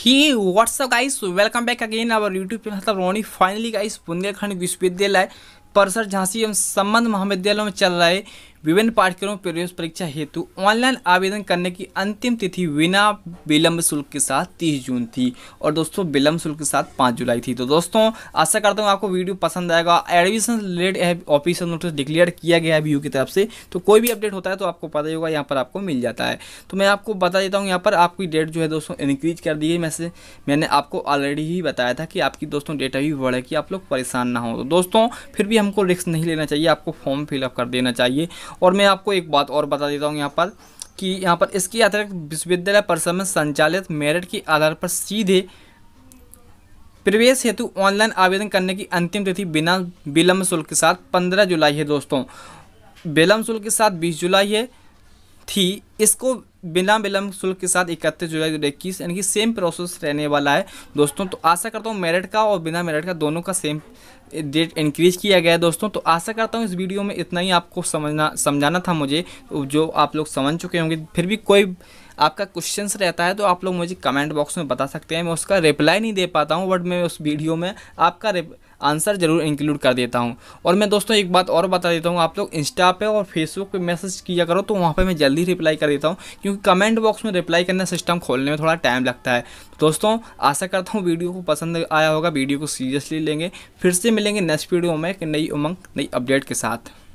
he what's up guys welcome back again our YouTube channel रोनी finally guys Bundelkhand विश्वविद्यालय परसर झांसी एवं संबंध महाविद्यालय में चल रहे विभिन्न पाठ्यक्रमों प्रवेश परीक्षा हेतु ऑनलाइन आवेदन करने की अंतिम तिथि बिना विलंब शुल्क के साथ 30 जून थी और दोस्तों विलंब शुल्क के साथ 5 जुलाई थी तो दोस्तों आशा करता हूँ आपको वीडियो पसंद आएगा admission related official notice declare किया गया है यू की तरफ से तो कोई भी अपडेट होता है तो आपको पता ही होगा यहाँ पर आपको मिल जाता है तो मैं आपको बता देता हूँ यहाँ पर आपकी डेट जो है दोस्तों इंक्रीज कर दी है मैसे मैंने आपको ऑलरेडी ही बताया था कि आपकी दोस्तों डेट अभी बढ़े कि आप लोग परेशान ना हो तो दोस्तों फिर भी हमको रिस्क नहीं लेना चाहिए आपको फॉर्म फिलअप कर देना चाहिए और मैं आपको एक बात और बता देता हूँ यहाँ पर कि यहाँ पर इसके अतिरिक्त विश्वविद्यालय परिसर में संचालित मेरिट के आधार पर सीधे प्रवेश हेतु ऑनलाइन आवेदन करने की अंतिम तिथि बिना विलम्ब शुल्क के साथ पंद्रह जुलाई है दोस्तों विलम्ब शुल्क के साथ बीस जुलाई है थी इसको बिना विलंब शुल्क के साथ इकतीस जुलाई दो इक्कीस यानी कि सेम प्रोसेस रहने वाला है दोस्तों तो आशा करता हूँ मेरिट का और बिना मेरिट का दोनों का सेम डेट इंक्रीज किया गया है दोस्तों तो आशा करता हूँ इस वीडियो में इतना ही आपको समझना समझाना था मुझे जो आप लोग समझ चुके होंगे फिर भी कोई आपका क्वेश्चंस रहता है तो आप लोग मुझे कमेंट बॉक्स में बता सकते हैं मैं उसका रिप्लाई नहीं दे पाता हूँ बट मैं उस वीडियो में आपका रिप आंसर ज़रूर इंक्लूड कर देता हूँ और मैं दोस्तों एक बात और बता देता हूँ आप लोग इंस्टा पे और फेसबुक पे मैसेज किया करो तो वहाँ पे मैं जल्दी रिप्लाई कर देता हूँ क्योंकि कमेंट बॉक्स में रिप्लाई करना सिस्टम खोलने में थोड़ा टाइम लगता है दोस्तों आशा करता हूँ वीडियो को पसंद आया होगा वीडियो को सीरियसली लेंगे फिर से मिलेंगे नेक्स्ट वीडियो में एक नई उमंग नई अपडेट के साथ